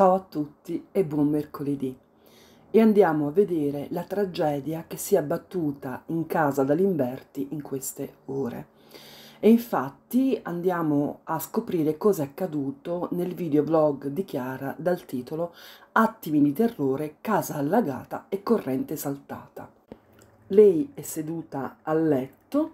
Ciao a tutti e buon mercoledì. E andiamo a vedere la tragedia che si è abbattuta in casa dall'Inverti in queste ore. E infatti andiamo a scoprire cosa è accaduto nel videoblog di Chiara dal titolo Attimi di terrore, casa allagata e corrente saltata. Lei è seduta a letto,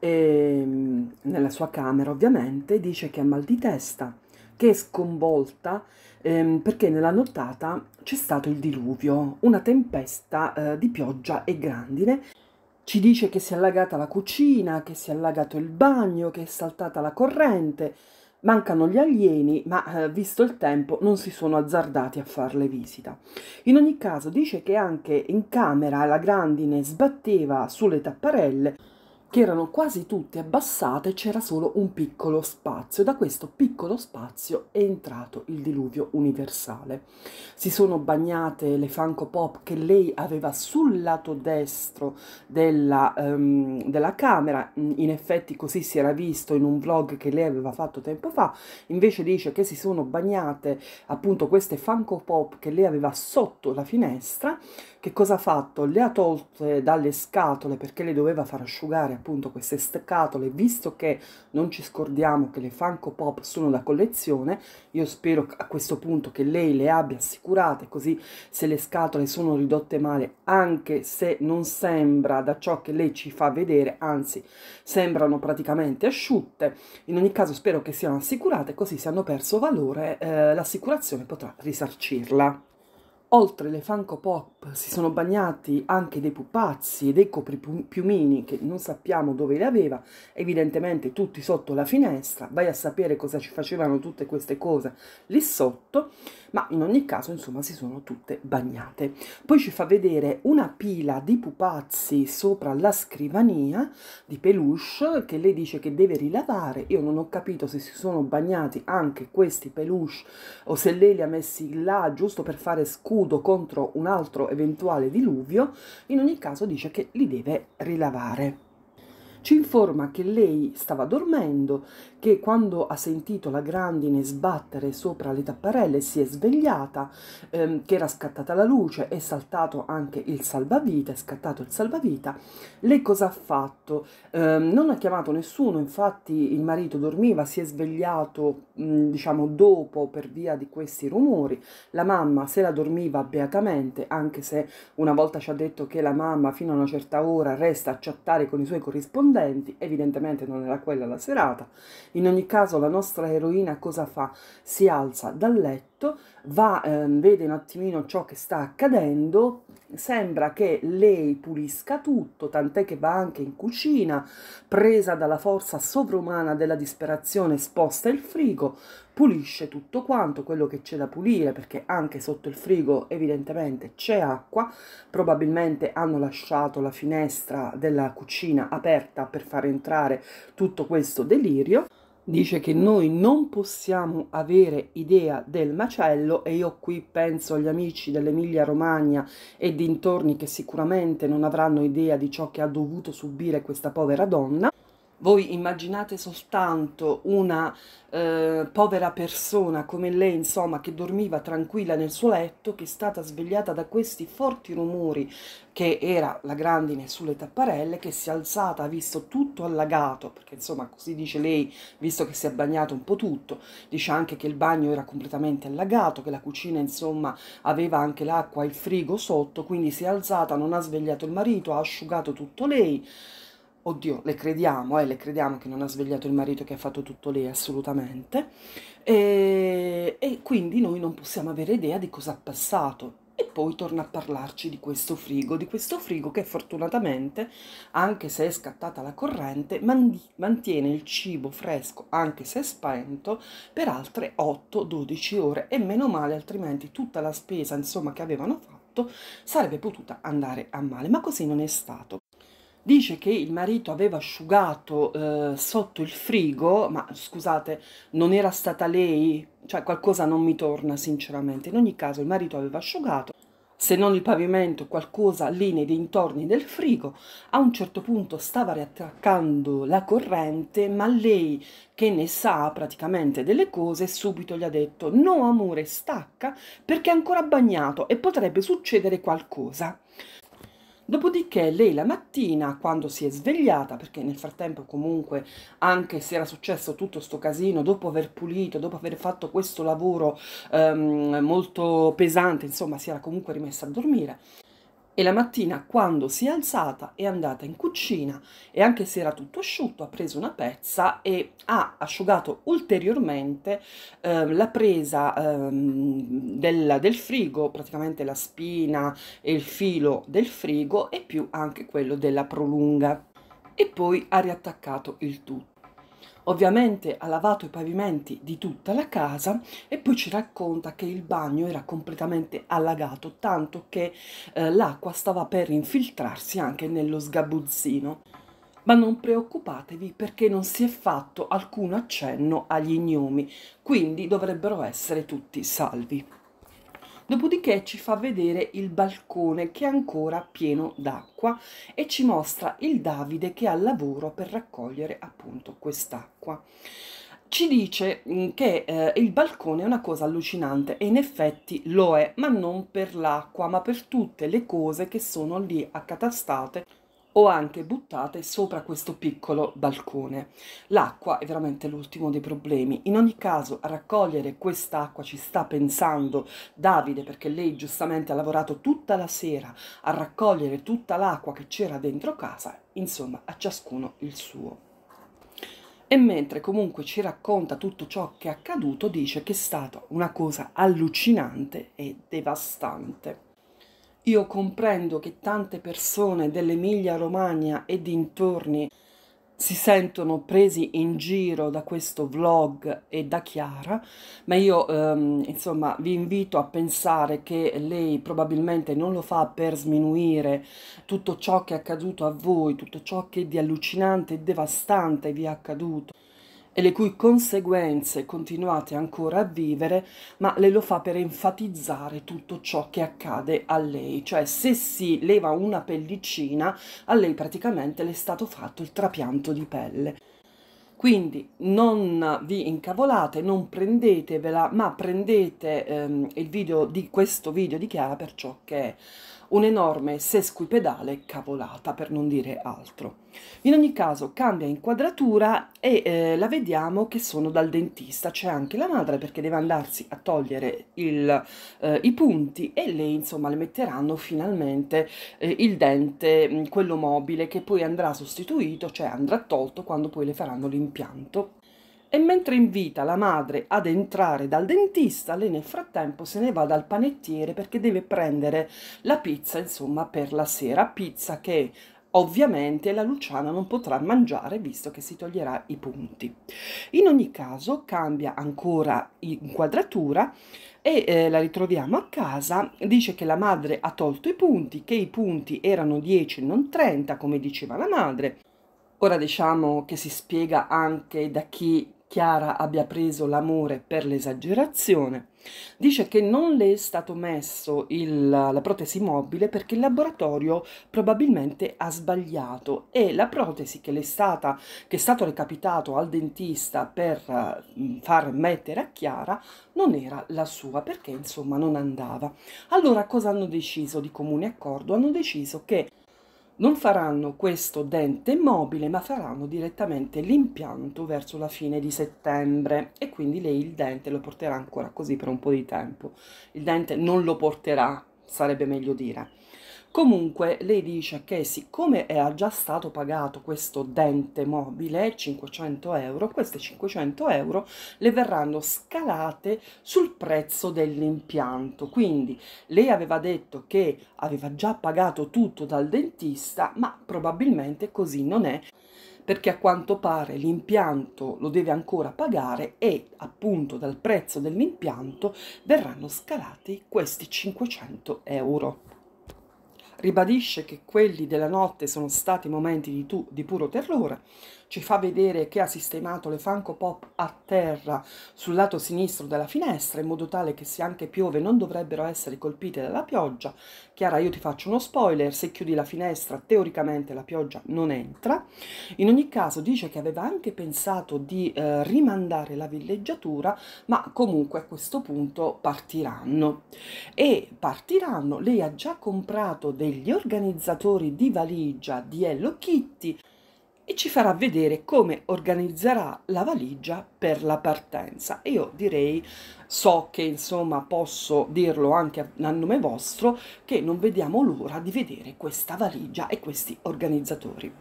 ehm, nella sua camera ovviamente, dice che ha mal di testa, che è sconvolta ehm, perché nella nottata c'è stato il diluvio, una tempesta eh, di pioggia e grandine. Ci dice che si è allagata la cucina, che si è allagato il bagno, che è saltata la corrente. Mancano gli alieni, ma eh, visto il tempo non si sono azzardati a farle visita. In ogni caso dice che anche in camera la grandine sbatteva sulle tapparelle che erano quasi tutte abbassate, c'era solo un piccolo spazio. Da questo piccolo spazio è entrato il diluvio universale. Si sono bagnate le Funko Pop che lei aveva sul lato destro della, um, della camera, in effetti così si era visto in un vlog che lei aveva fatto tempo fa, invece dice che si sono bagnate appunto queste Funko Pop che lei aveva sotto la finestra. Che cosa ha fatto? Le ha tolte dalle scatole perché le doveva far asciugare appunto queste scatole, visto che non ci scordiamo che le Funko Pop sono da collezione, io spero a questo punto che lei le abbia assicurate, così se le scatole sono ridotte male, anche se non sembra da ciò che lei ci fa vedere, anzi sembrano praticamente asciutte, in ogni caso spero che siano assicurate, così se hanno perso valore eh, l'assicurazione potrà risarcirla. Oltre le Funko Pop si sono bagnati anche dei pupazzi e dei copripiumini che non sappiamo dove li aveva, evidentemente tutti sotto la finestra, vai a sapere cosa ci facevano tutte queste cose lì sotto, ma in ogni caso insomma si sono tutte bagnate. Poi ci fa vedere una pila di pupazzi sopra la scrivania di peluche che lei dice che deve rilavare, io non ho capito se si sono bagnati anche questi peluche o se lei li ha messi là giusto per fare scudo contro un altro eventuale diluvio, in ogni caso dice che li deve rilavare ci informa che lei stava dormendo, che quando ha sentito la grandine sbattere sopra le tapparelle si è svegliata, ehm, che era scattata la luce, è saltato anche il salvavita, è scattato il salvavita. Lei cosa ha fatto? Ehm, non ha chiamato nessuno, infatti il marito dormiva, si è svegliato mh, mm, diciamo dopo per via di questi rumori. La mamma se la dormiva beatamente, anche se una volta ci ha detto che la mamma fino a una certa ora resta a chattare con i suoi corrispondenti, rispondenti, evidentemente non era quella la serata. In ogni caso la nostra eroina cosa fa? Si alza dal letto, va, eh, vede un attimino ciò che sta accadendo, sembra che lei pulisca tutto, tant'è che va anche in cucina, presa dalla forza sovrumana della disperazione sposta il frigo, pulisce tutto quanto quello che c'è da pulire perché anche sotto il frigo evidentemente c'è acqua, probabilmente hanno lasciato la finestra della cucina aperta per far entrare tutto questo delirio dice che noi non possiamo avere idea del macello e io qui penso agli amici dell'Emilia Romagna e dintorni che sicuramente non avranno idea di ciò che ha dovuto subire questa povera donna. Voi immaginate soltanto una eh, povera persona come lei, insomma, che dormiva tranquilla nel suo letto, che è stata svegliata da questi forti rumori che era la grandine sulle tapparelle, che si è alzata, ha visto tutto allagato, perché insomma così dice lei, visto che si è bagnato un po' tutto, dice anche che il bagno era completamente allagato, che la cucina insomma aveva anche l'acqua e il frigo sotto, quindi si è alzata, non ha svegliato il marito, ha asciugato tutto lei oddio, le crediamo, eh, le crediamo che non ha svegliato il marito che ha fatto tutto lei, assolutamente, e, e quindi noi non possiamo avere idea di cosa è passato. E poi torna a parlarci di questo frigo, di questo frigo che fortunatamente, anche se è scattata la corrente, mantiene il cibo fresco, anche se spento, per altre 8-12 ore e meno male, altrimenti tutta la spesa insomma, che avevano fatto sarebbe potuta andare a male, ma così non è stato dice che il marito aveva asciugato eh, sotto il frigo, ma scusate, non era stata lei? Cioè qualcosa non mi torna sinceramente. In ogni caso il marito aveva asciugato, se non il pavimento, qualcosa lì nei dintorni del frigo. A un certo punto stava riattaccando la corrente, ma lei che ne sa praticamente delle cose, subito gli ha detto no amore, stacca perché è ancora bagnato e potrebbe succedere qualcosa. Dopodiché lei la mattina, quando si è svegliata, perché nel frattempo comunque, anche se era successo tutto sto casino, dopo aver pulito, dopo aver fatto questo lavoro ehm, molto pesante, insomma, si era comunque rimessa a dormire, e la mattina quando si è alzata è andata in cucina e anche se era tutto asciutto ha preso una pezza e ha asciugato ulteriormente eh, la presa eh, del, del, frigo, praticamente la spina e il filo del frigo e più anche quello della prolunga e poi ha riattaccato il tutto. Ovviamente ha lavato i pavimenti di tutta la casa e poi ci racconta che il bagno era completamente allagato, tanto che eh, l'acqua stava per infiltrarsi anche nello sgabuzzino. Ma non preoccupatevi perché non si è fatto alcun accenno agli gnomi, quindi dovrebbero essere tutti salvi. Dopodiché ci fa vedere il balcone che è ancora pieno d'acqua e ci mostra il Davide che ha lavoro per raccogliere appunto quest'acqua ci dice mm, che eh, il balcone è una cosa allucinante e in effetti lo è, ma non per l'acqua, ma per tutte le cose che sono lì accatastate o anche buttate sopra questo piccolo balcone. L'acqua è veramente l'ultimo dei problemi. In ogni caso a raccogliere quest'acqua ci sta pensando Davide perché lei giustamente ha lavorato tutta la sera a raccogliere tutta l'acqua che c'era dentro casa, insomma a ciascuno il suo. E mentre comunque ci racconta tutto ciò che è accaduto, dice che è stata una cosa allucinante e devastante. Io comprendo che tante persone dell'Emilia Romagna e dintorni si sentono presi in giro da questo vlog e da Chiara, ma io ehm, insomma vi invito a pensare che lei probabilmente non lo fa per sminuire tutto ciò che è accaduto a voi, tutto ciò che di allucinante e devastante vi è accaduto e le cui conseguenze continuate ancora a vivere, ma le lo fa per enfatizzare tutto ciò che accade a lei, cioè se si leva una pellicina, a lei praticamente le è stato fatto il trapianto di pelle. Quindi non vi incavolate, non prendetevela, ma prendete ehm, il video di questo video di Chiara per ciò che è un'enorme sesquipedale cavolata, per non dire altro. In ogni caso cambia inquadratura e eh, la vediamo che sono dal dentista, c'è anche la madre perché deve andarsi a togliere il, eh, i punti e lei insomma le metteranno finalmente eh, il dente, mm, quello mobile che poi andrà sostituito, cioè andrà tolto quando poi le faranno l'impianto e mentre invita la madre ad entrare dal dentista, lei nel frattempo se ne va dal panettiere perché deve prendere la pizza, insomma, per la sera, pizza che Ovviamente la Luciana non potrà mangiare visto che si toglierà i punti. In ogni caso cambia ancora inquadratura e eh, la ritroviamo a casa. Dice che la madre ha tolto i punti, che i punti erano 10 non 30 come diceva la madre. Ora diciamo che si spiega anche da chi Chiara abbia preso l'amore per l'esagerazione, dice che non le è stato messo il, la protesi mobile perché il laboratorio probabilmente ha sbagliato e la protesi che, è, stata, che è stato recapitato al dentista per mm, far mettere a Chiara non era la sua perché insomma non andava. Allora cosa hanno deciso di comune accordo? Hanno deciso che non faranno questo dente mobile, ma faranno direttamente l'impianto verso la fine di settembre e quindi lei il dente lo porterà ancora così per un po' di tempo. Il dente non lo porterà, sarebbe meglio dire. Comunque lei dice che siccome era già stato pagato questo dente mobile, 500 euro, queste 500 euro le verranno scalate sul prezzo dell'impianto. Quindi lei aveva detto che aveva già pagato tutto dal dentista, ma probabilmente così non è perché a quanto pare l'impianto lo deve ancora pagare e appunto dal prezzo dell'impianto verranno scalati questi 500 euro ribadisce che quelli della notte sono stati momenti di, tu, di puro terrore, ci fa vedere che ha sistemato le Funko Pop a terra sul lato sinistro della finestra in modo tale che se anche piove non dovrebbero essere colpite dalla pioggia. Chiara, io ti faccio uno spoiler, se chiudi la finestra teoricamente la pioggia non entra. In ogni caso dice che aveva anche pensato di eh, rimandare la villeggiatura, ma comunque a questo punto partiranno. E partiranno, lei ha già comprato degli organizzatori di valigia di Hello Kitty e ci farà vedere come organizzerà la valigia per la partenza. Io direi, so che insomma posso dirlo anche a nome vostro, che non vediamo l'ora di vedere questa valigia e questi organizzatori.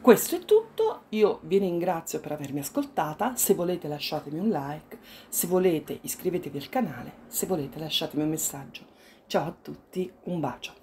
Questo è tutto, io vi ringrazio per avermi ascoltata, se volete lasciatemi un like, se volete iscrivetevi al canale, se volete lasciatemi un messaggio. Ciao a tutti, un bacio.